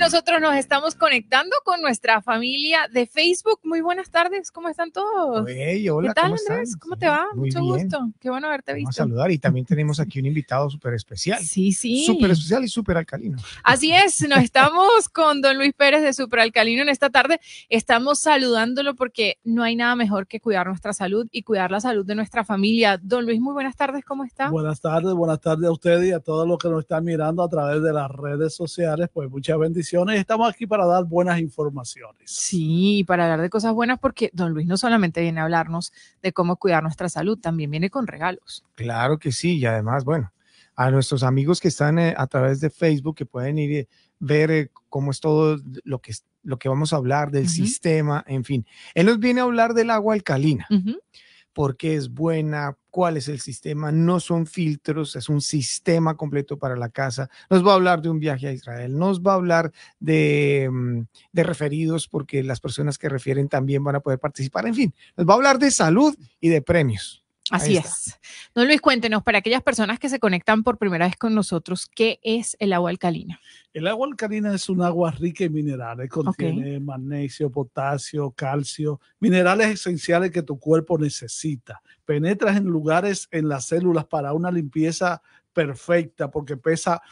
nosotros nos estamos conectando con nuestra familia de Facebook. Muy buenas tardes, ¿cómo están todos? hola, ¿cómo Andrés? ¿Cómo te va? Mucho gusto. Qué bueno haberte visto. a saludar y también tenemos aquí un invitado súper especial. Sí, sí. Súper especial y súper alcalino. Así es, nos estamos con don Luis Pérez de Super Alcalino en esta tarde. Estamos saludándolo porque no hay nada mejor que cuidar nuestra salud y cuidar la salud de nuestra familia. Don Luis, muy buenas tardes, ¿cómo está? Buenas tardes, buenas tardes a usted y a todos los que nos están mirando a través de las redes sociales. Pues muchas bendiciones Estamos aquí para dar buenas informaciones. Sí, para hablar de cosas buenas, porque don Luis no solamente viene a hablarnos de cómo cuidar nuestra salud, también viene con regalos. Claro que sí, y además, bueno, a nuestros amigos que están eh, a través de Facebook, que pueden ir a eh, ver eh, cómo es todo lo que, lo que vamos a hablar del sistema, en fin. Él nos viene a hablar del agua alcalina. porque es buena, cuál es el sistema, no son filtros, es un sistema completo para la casa. Nos va a hablar de un viaje a Israel, nos va a hablar de, mm, de, referidos, porque las personas que refieren también van a poder participar, en fin, nos va a hablar de salud y de premios. Así es. Don Luis, cuéntenos, para aquellas personas que se conectan por primera vez con nosotros, ¿qué es el agua alcalina? El agua alcalina es un agua rica en minerales, contiene magnesio, potasio, calcio, minerales esenciales que tu cuerpo necesita. Penetras en lugares en las células para una limpieza perfecta porque pesa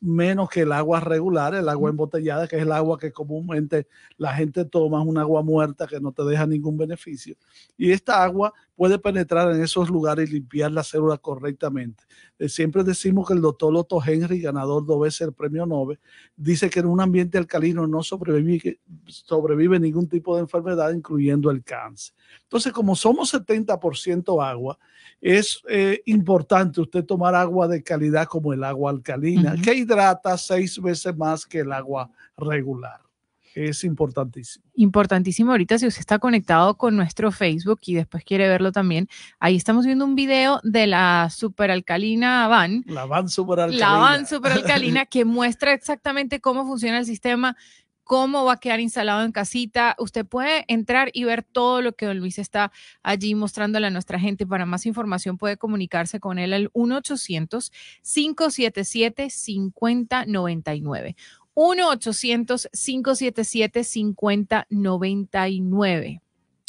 menos que el agua regular, el agua embotellada, que es el agua que comúnmente la gente toma, es un agua muerta que no te deja ningún beneficio. Y esta agua puede penetrar en esos lugares y limpiar la célula correctamente. Eh, siempre decimos que el doctor Otto Henry, ganador dos veces el premio Nobel, dice que en un ambiente alcalino no sobrevive, sobrevive ningún tipo de enfermedad, incluyendo el cáncer. Entonces, como somos 70% agua, es eh, importante usted tomar agua de calidad como el agua alcalina, que hidrata seis veces más que el agua regular es importantísimo. Importantísimo. Ahorita si usted está conectado con nuestro Facebook y después quiere verlo también, ahí estamos viendo un video de la superalcalina van. La van superalcalina. La van superalcalina que muestra exactamente cómo funciona el sistema cómo va a quedar instalado en casita. Usted puede entrar y ver todo lo que don Luis está allí mostrándole a nuestra gente. Para más información puede comunicarse con él al 1-800-577-5099. 1-800-577-5099.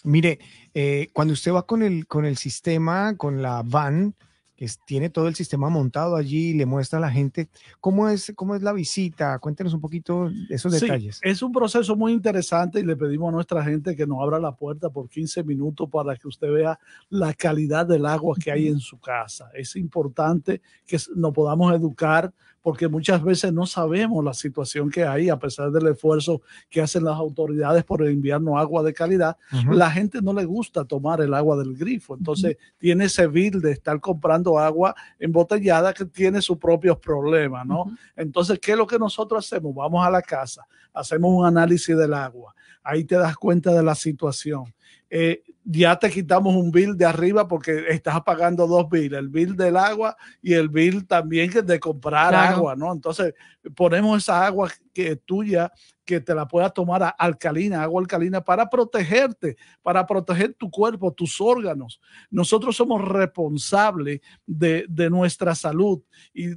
Mire, eh, cuando usted va con el, con el sistema, con la van, que tiene todo el sistema montado allí y le muestra a la gente cómo es, cómo es la visita. Cuéntenos un poquito esos detalles. es un proceso muy interesante y le pedimos a nuestra gente que nos abra la puerta por 15 minutos para que usted vea la calidad del agua que hay en su casa. Es importante que nos podamos educar porque muchas veces no sabemos la situación que hay, a pesar del esfuerzo que hacen las autoridades por enviarnos agua de calidad, la gente no le gusta tomar el agua del grifo, entonces tiene ese vil de estar comprando agua embotellada que tiene sus propios problemas, ¿no? Entonces, ¿qué es lo que nosotros hacemos? Vamos a la casa, hacemos un análisis del agua, ahí te das cuenta de la situación eh, ya te quitamos un bill de arriba porque estás pagando dos bills, el bill del agua y el bill también de comprar agua, ¿no? Entonces ponemos esa agua que tuya que te la puedas tomar alcalina, agua alcalina, para protegerte, para proteger tu cuerpo, tus órganos. Nosotros somos responsables de, nuestra salud y,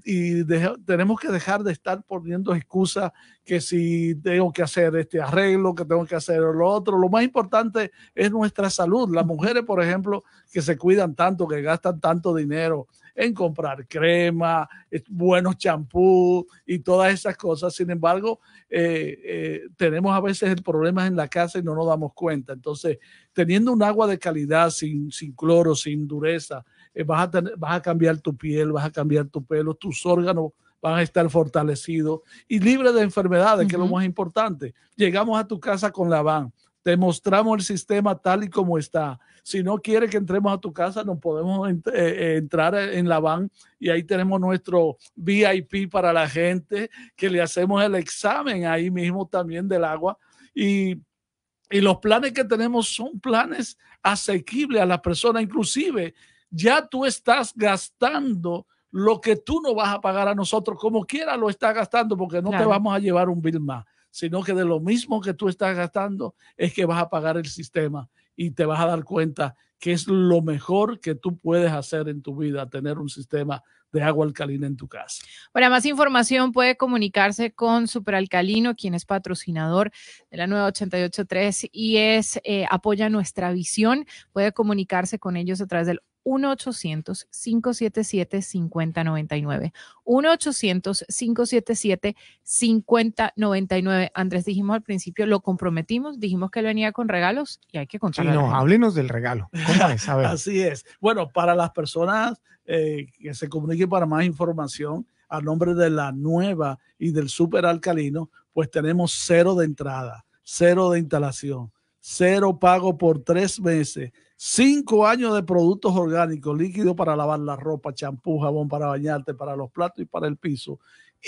tenemos que dejar de estar poniendo excusas que si tengo que hacer este arreglo, que tengo que hacer lo otro. Lo más importante es nuestra salud. Las mujeres, por ejemplo, que se cuidan tanto, que gastan tanto dinero en comprar crema, eh, buenos champús y todas esas cosas. Sin embargo, eh, eh, tenemos a veces problemas en la casa y no nos damos cuenta. Entonces, teniendo un agua de calidad, sin, cloro, sin dureza, vas, a vas a cambiar tu piel, vas a cambiar tu pelo, tus órganos van a estar fortalecidos y libres de enfermedades, que es lo más importante. Llegamos a tu casa con la van, te mostramos el sistema tal y como está, si no quiere que entremos a tu casa, nos podemos eh, eh, entrar en la van y ahí tenemos nuestro VIP para la gente, que le hacemos el examen ahí mismo también del agua. Y y los planes que tenemos son planes asequibles a la persona. Inclusive, ya tú estás gastando lo que tú no vas a pagar a nosotros, como quiera lo estás gastando, porque no te vamos a llevar un bill más, sino que de lo mismo que tú estás gastando es que vas a pagar el sistema y te vas a dar cuenta que es lo mejor que tú puedes hacer en tu vida, tener un sistema de agua alcalina en tu casa. Para más información puede comunicarse con Superalcalino, quien es patrocinador de la nueva y es eh, apoya nuestra visión. Puede comunicarse con ellos a través del 1-800-577-5099. 1-800-577-5099. Andrés, dijimos al principio, lo comprometimos, dijimos que venía con regalos y hay que contarlo. no, háblenos del regalo. Así es. Bueno, para las personas eh, que se comuniquen para más información, a nombre de la nueva y del super alcalino, pues tenemos cero de entrada, cero de instalación, cero pago por tres meses Cinco años de productos orgánicos, líquidos para lavar la ropa, champú, jabón para bañarte, para los platos y para el piso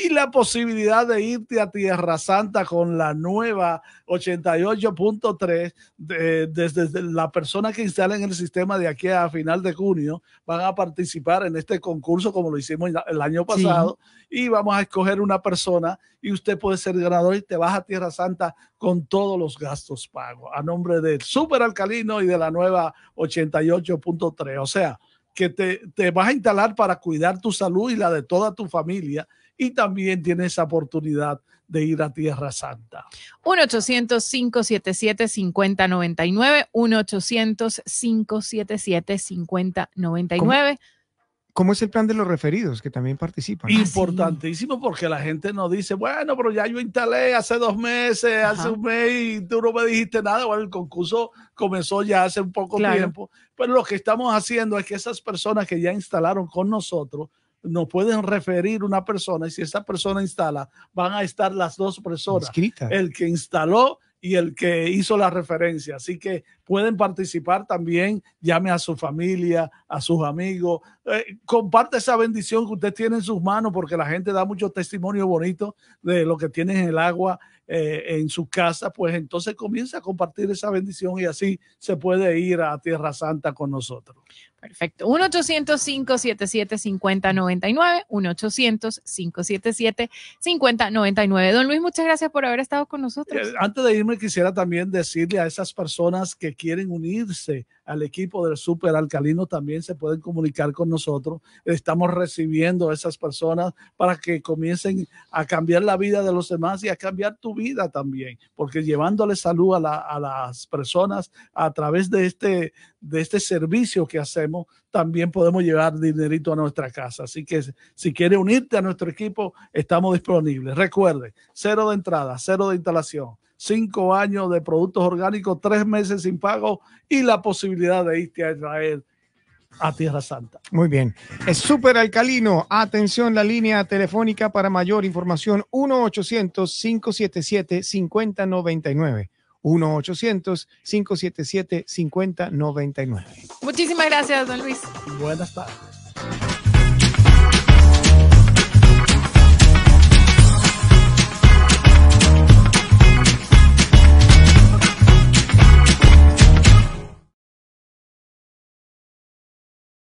y la posibilidad de irte a Tierra Santa con la nueva 88.3 desde, la persona que en el sistema de aquí a final de junio van a participar en este concurso como lo hicimos el año pasado y vamos a escoger una persona y usted puede ser ganador y te vas a Tierra Santa con todos los gastos pagos a nombre del Super Alcalino y de la nueva 88.3 o sea que te, te vas a instalar para cuidar tu salud y la de toda tu familia y también tiene esa oportunidad de ir a Tierra Santa. 1-800-577-5099, 1-800-577-5099. ¿Cómo es el plan de los referidos que también participan? Ah, Importantísimo porque la gente nos dice, bueno, pero ya yo instalé hace dos meses, hace un mes y tú no me dijiste nada. Bueno, el concurso comenzó ya hace un poco tiempo, pero lo que estamos haciendo es que esas personas que ya instalaron con nosotros, nos pueden referir una persona y si esa persona instala, van a estar las dos personas, el que instaló y el que hizo la referencia. Así que pueden participar también, llame a su familia, a sus amigos, eh, comparte esa bendición que usted tiene en sus manos, porque la gente da mucho testimonios bonitos de lo que tiene en el agua, eh, en su casa, pues entonces comienza a compartir esa bendición y así se puede ir a Tierra Santa con nosotros. Perfecto. 1-800-577-5099. 1-800-577-5099. Don Luis, muchas gracias por haber estado con nosotros. Eh, antes de irme, quisiera también decirle a esas personas que quieren unirse al equipo del Super Alcalino, también se pueden comunicar con nosotros. Estamos recibiendo a esas personas para que comiencen a cambiar la vida de los demás y a cambiar tu vida también, porque llevándole salud a, a las personas a través de este, de este servicio que hacemos, también podemos llevar dinerito a nuestra casa. Así que si quiere unirte a nuestro equipo, estamos disponibles. Recuerde, cero de entrada, cero de instalación, cinco años de productos orgánicos, tres meses sin pago y la posibilidad de irte a Israel a Tierra Santa. Muy bien. Es súper alcalino. Atención, la línea telefónica para mayor información 1-800-577-5099. 1-800-577-5099. Muchísimas gracias, don Luis. Buenas tardes.